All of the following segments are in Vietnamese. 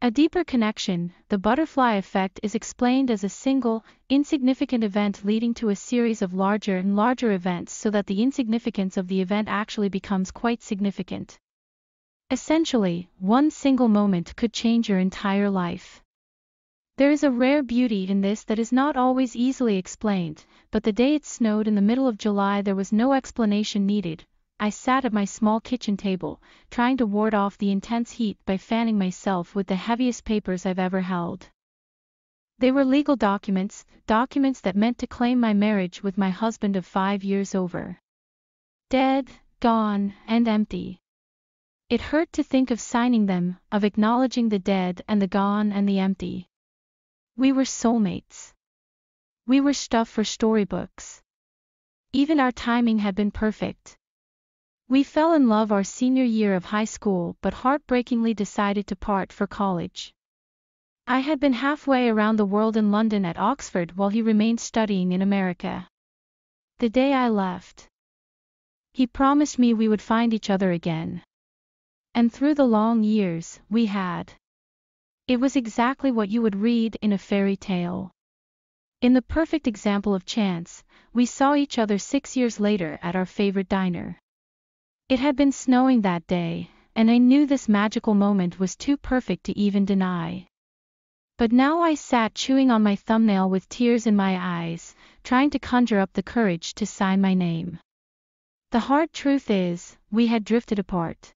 A deeper connection, the butterfly effect is explained as a single, insignificant event leading to a series of larger and larger events so that the insignificance of the event actually becomes quite significant. Essentially, one single moment could change your entire life. There is a rare beauty in this that is not always easily explained, but the day it snowed in the middle of July there was no explanation needed, I sat at my small kitchen table, trying to ward off the intense heat by fanning myself with the heaviest papers I've ever held. They were legal documents, documents that meant to claim my marriage with my husband of five years over. Dead, gone, and empty. It hurt to think of signing them, of acknowledging the dead and the gone and the empty. We were soulmates. We were stuff for storybooks. Even our timing had been perfect. We fell in love our senior year of high school but heartbreakingly decided to part for college. I had been halfway around the world in London at Oxford while he remained studying in America. The day I left, he promised me we would find each other again. And through the long years, we had. It was exactly what you would read in a fairy tale. In the perfect example of chance, we saw each other six years later at our favorite diner. It had been snowing that day, and I knew this magical moment was too perfect to even deny. But now I sat chewing on my thumbnail with tears in my eyes, trying to conjure up the courage to sign my name. The hard truth is, we had drifted apart.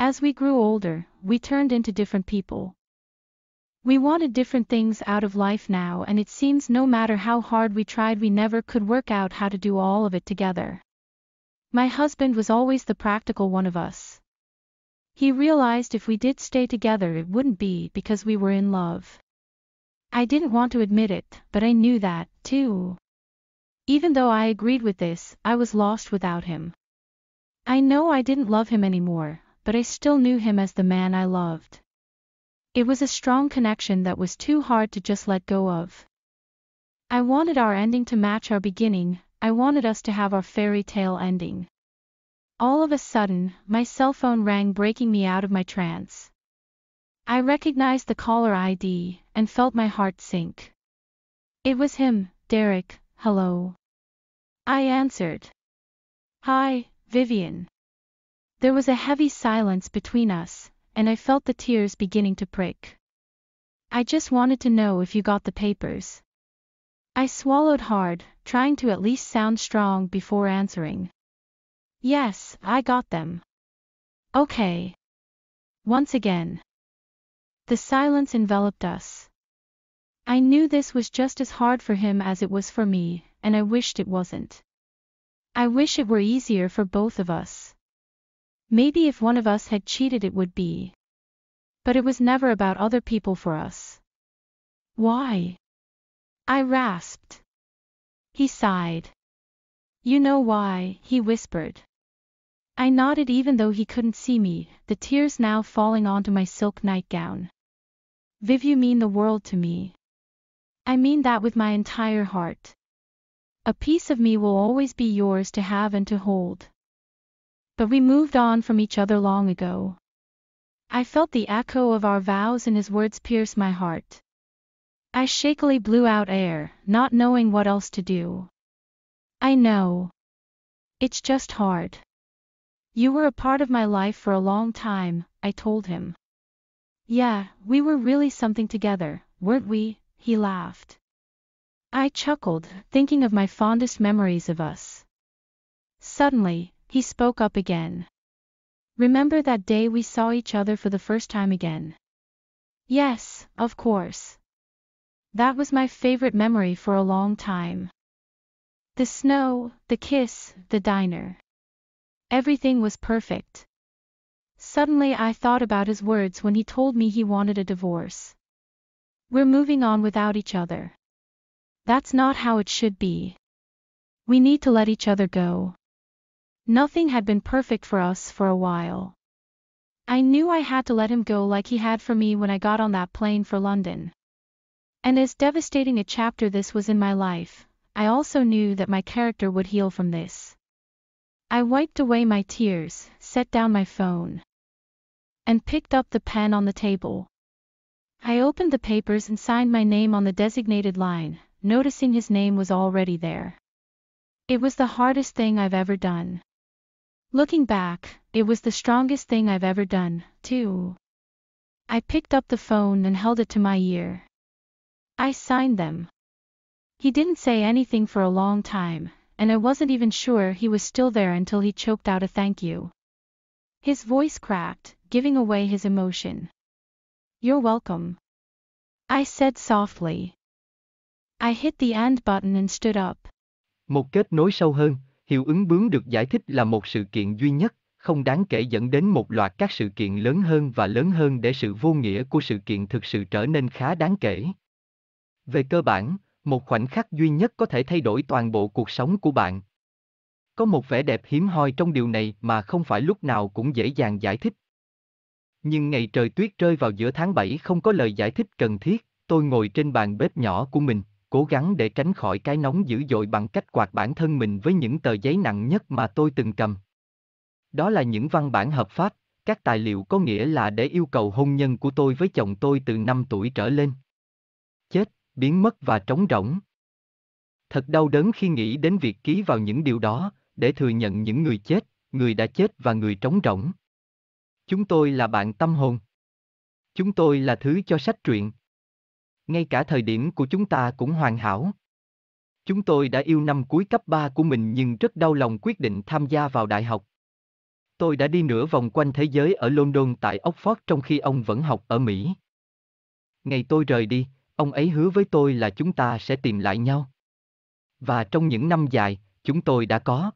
As we grew older, we turned into different people. We wanted different things out of life now and it seems no matter how hard we tried we never could work out how to do all of it together. My husband was always the practical one of us. He realized if we did stay together it wouldn't be because we were in love. I didn't want to admit it, but I knew that, too. Even though I agreed with this, I was lost without him. I know I didn't love him anymore, but I still knew him as the man I loved. It was a strong connection that was too hard to just let go of. I wanted our ending to match our beginning, I wanted us to have our fairy tale ending. All of a sudden, my cell phone rang breaking me out of my trance. I recognized the caller ID and felt my heart sink. It was him, Derek, hello. I answered. Hi, Vivian. There was a heavy silence between us, and I felt the tears beginning to prick. I just wanted to know if you got the papers. I swallowed hard trying to at least sound strong before answering. Yes, I got them. Okay. Once again. The silence enveloped us. I knew this was just as hard for him as it was for me, and I wished it wasn't. I wish it were easier for both of us. Maybe if one of us had cheated it would be. But it was never about other people for us. Why? I rasped. He sighed. You know why, he whispered. I nodded even though he couldn't see me, the tears now falling onto my silk nightgown. Viv you mean the world to me. I mean that with my entire heart. A piece of me will always be yours to have and to hold. But we moved on from each other long ago. I felt the echo of our vows and his words pierce my heart. I shakily blew out air, not knowing what else to do. I know. It's just hard. You were a part of my life for a long time, I told him. Yeah, we were really something together, weren't we? He laughed. I chuckled, thinking of my fondest memories of us. Suddenly, he spoke up again. Remember that day we saw each other for the first time again? Yes, of course. That was my favorite memory for a long time. The snow, the kiss, the diner. Everything was perfect. Suddenly I thought about his words when he told me he wanted a divorce. We're moving on without each other. That's not how it should be. We need to let each other go. Nothing had been perfect for us for a while. I knew I had to let him go like he had for me when I got on that plane for London. And as devastating a chapter this was in my life, I also knew that my character would heal from this. I wiped away my tears, set down my phone, and picked up the pen on the table. I opened the papers and signed my name on the designated line, noticing his name was already there. It was the hardest thing I've ever done. Looking back, it was the strongest thing I've ever done, too. I picked up the phone and held it to my ear. I signed them. He didn't say anything for a long time, and I wasn't even sure he was still there until he choked out a thank you. His voice cracked, giving away his emotion. You're welcome. I said softly. I hit the end button and stood up. Một kết nối sâu hơn, hiệu ứng bướm được giải thích là một sự kiện duy nhất, không đáng kể dẫn đến một loạt các sự kiện lớn hơn và lớn hơn để sự vô nghĩa của sự kiện thực sự trở nên khá đáng kể về cơ bản một khoảnh khắc duy nhất có thể thay đổi toàn bộ cuộc sống của bạn có một vẻ đẹp hiếm hoi trong điều này mà không phải lúc nào cũng dễ dàng giải thích nhưng ngày trời tuyết rơi vào giữa tháng 7 không có lời giải thích cần thiết, tôi ngồi trên bàn bếp nhỏ của mình, cố gắng để tránh khỏi cái nóng dữ dội bằng cách quạt bản thân mình với những tờ giấy nặng nhất mà tôi từng cầm. Đó là những văn bản hợp pháp, các tài liệu có nghĩa là để yêu cầu hôn nhân của tôi với chồng tôi từ 5 tuổi trở lên. Chết, biến mất và trống rỗng. Thật đau đớn khi nghĩ đến việc ký vào những điều đó, để thừa nhận những người chết, người đã chết và người trống rỗng. Chúng tôi là bạn tâm hồn. Chúng tôi là thứ cho sách truyện. Ngay cả thời điểm của chúng ta cũng hoàn hảo. Chúng tôi đã yêu năm cuối cấp 3 của mình nhưng rất đau lòng quyết định tham gia vào đại học. Tôi đã đi nửa vòng quanh thế giới ở London tại Oxford trong khi ông vẫn học ở Mỹ. Ngày tôi rời đi, Ông ấy hứa với tôi là chúng ta sẽ tìm lại nhau. Và trong những năm dài, chúng tôi đã có.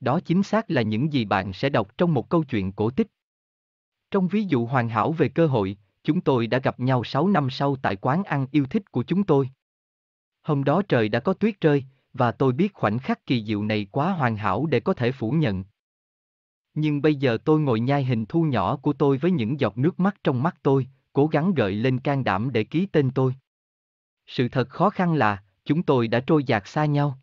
Đó chính xác là những gì bạn sẽ đọc trong một câu chuyện cổ tích. Trong ví dụ hoàn hảo về cơ hội, chúng tôi đã gặp nhau 6 năm sau tại quán ăn yêu thích của chúng tôi. Hôm đó trời đã có tuyết rơi, và tôi biết khoảnh khắc kỳ diệu này quá hoàn hảo để có thể phủ nhận. Nhưng bây giờ tôi ngồi nhai hình thu nhỏ của tôi với những giọt nước mắt trong mắt tôi, cố gắng gợi lên can đảm để ký tên tôi. Sự thật khó khăn là, chúng tôi đã trôi dạt xa nhau.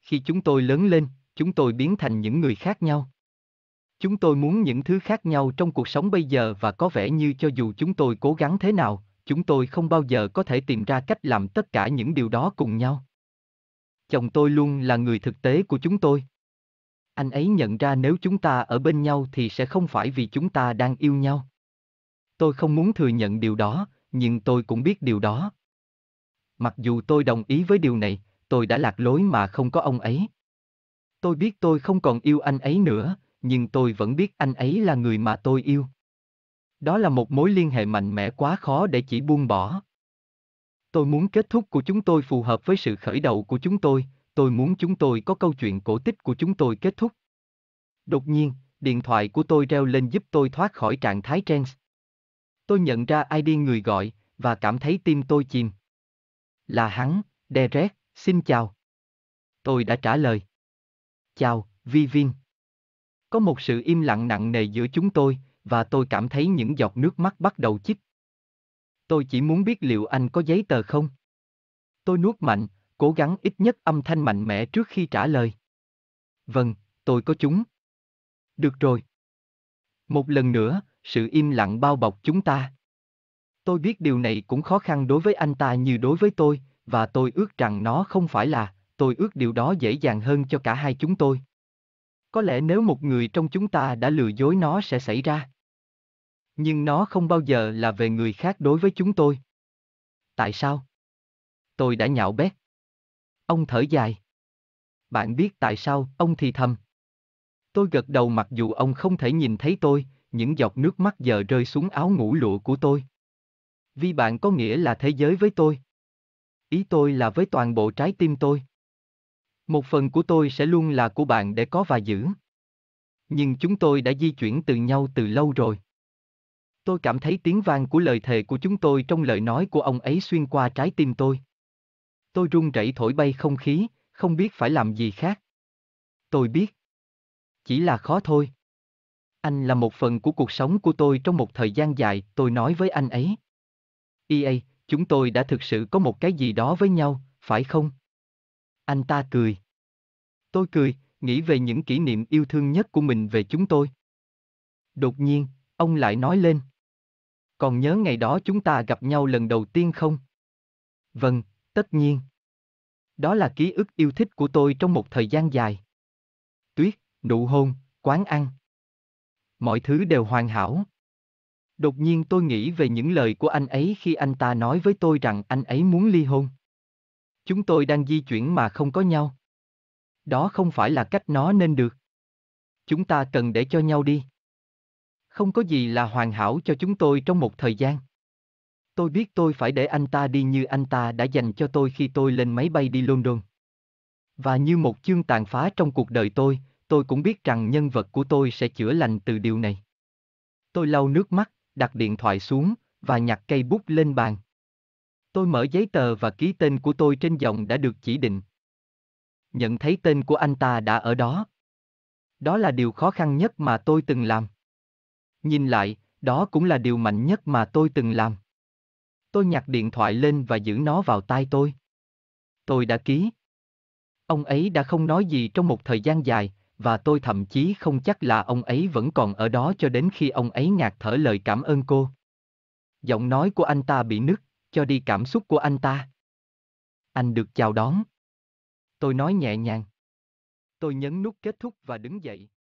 Khi chúng tôi lớn lên, chúng tôi biến thành những người khác nhau. Chúng tôi muốn những thứ khác nhau trong cuộc sống bây giờ và có vẻ như cho dù chúng tôi cố gắng thế nào, chúng tôi không bao giờ có thể tìm ra cách làm tất cả những điều đó cùng nhau. Chồng tôi luôn là người thực tế của chúng tôi. Anh ấy nhận ra nếu chúng ta ở bên nhau thì sẽ không phải vì chúng ta đang yêu nhau. Tôi không muốn thừa nhận điều đó, nhưng tôi cũng biết điều đó. Mặc dù tôi đồng ý với điều này, tôi đã lạc lối mà không có ông ấy. Tôi biết tôi không còn yêu anh ấy nữa, nhưng tôi vẫn biết anh ấy là người mà tôi yêu. Đó là một mối liên hệ mạnh mẽ quá khó để chỉ buông bỏ. Tôi muốn kết thúc của chúng tôi phù hợp với sự khởi đầu của chúng tôi, tôi muốn chúng tôi có câu chuyện cổ tích của chúng tôi kết thúc. Đột nhiên, điện thoại của tôi reo lên giúp tôi thoát khỏi trạng thái trance. Tôi nhận ra ID người gọi, và cảm thấy tim tôi chìm. Là hắn, Derek, xin chào. Tôi đã trả lời. Chào, Vivin. Có một sự im lặng nặng nề giữa chúng tôi, và tôi cảm thấy những giọt nước mắt bắt đầu chích. Tôi chỉ muốn biết liệu anh có giấy tờ không. Tôi nuốt mạnh, cố gắng ít nhất âm thanh mạnh mẽ trước khi trả lời. Vâng, tôi có chúng. Được rồi. Một lần nữa, sự im lặng bao bọc chúng ta. Tôi biết điều này cũng khó khăn đối với anh ta như đối với tôi, và tôi ước rằng nó không phải là, tôi ước điều đó dễ dàng hơn cho cả hai chúng tôi. Có lẽ nếu một người trong chúng ta đã lừa dối nó sẽ xảy ra. Nhưng nó không bao giờ là về người khác đối với chúng tôi. Tại sao? Tôi đã nhạo bét. Ông thở dài. Bạn biết tại sao, ông thì thầm. Tôi gật đầu mặc dù ông không thể nhìn thấy tôi, những giọt nước mắt giờ rơi xuống áo ngủ lụa của tôi. Vì bạn có nghĩa là thế giới với tôi. Ý tôi là với toàn bộ trái tim tôi. Một phần của tôi sẽ luôn là của bạn để có và giữ. Nhưng chúng tôi đã di chuyển từ nhau từ lâu rồi. Tôi cảm thấy tiếng vang của lời thề của chúng tôi trong lời nói của ông ấy xuyên qua trái tim tôi. Tôi run rẩy thổi bay không khí, không biết phải làm gì khác. Tôi biết. Chỉ là khó thôi. Anh là một phần của cuộc sống của tôi trong một thời gian dài, tôi nói với anh ấy. EA, chúng tôi đã thực sự có một cái gì đó với nhau, phải không? Anh ta cười. Tôi cười, nghĩ về những kỷ niệm yêu thương nhất của mình về chúng tôi. Đột nhiên, ông lại nói lên. Còn nhớ ngày đó chúng ta gặp nhau lần đầu tiên không? Vâng, tất nhiên. Đó là ký ức yêu thích của tôi trong một thời gian dài. Tuyết, nụ hôn, quán ăn mọi thứ đều hoàn hảo. Đột nhiên tôi nghĩ về những lời của anh ấy khi anh ta nói với tôi rằng anh ấy muốn ly hôn. Chúng tôi đang di chuyển mà không có nhau. Đó không phải là cách nó nên được. Chúng ta cần để cho nhau đi. Không có gì là hoàn hảo cho chúng tôi trong một thời gian. Tôi biết tôi phải để anh ta đi như anh ta đã dành cho tôi khi tôi lên máy bay đi London. Và như một chương tàn phá trong cuộc đời tôi, tôi cũng biết rằng nhân vật của tôi sẽ chữa lành từ điều này. Tôi lau nước mắt, đặt điện thoại xuống, và nhặt cây bút lên bàn. Tôi mở giấy tờ và ký tên của tôi trên dòng đã được chỉ định. Nhận thấy tên của anh ta đã ở đó. Đó là điều khó khăn nhất mà tôi từng làm. Nhìn lại, đó cũng là điều mạnh nhất mà tôi từng làm. Tôi nhặt điện thoại lên và giữ nó vào tay tôi. Tôi đã ký. Ông ấy đã không nói gì trong một thời gian dài, và tôi thậm chí không chắc là ông ấy vẫn còn ở đó cho đến khi ông ấy ngạt thở lời cảm ơn cô. Giọng nói của anh ta bị nứt, cho đi cảm xúc của anh ta. Anh được chào đón. Tôi nói nhẹ nhàng. Tôi nhấn nút kết thúc và đứng dậy.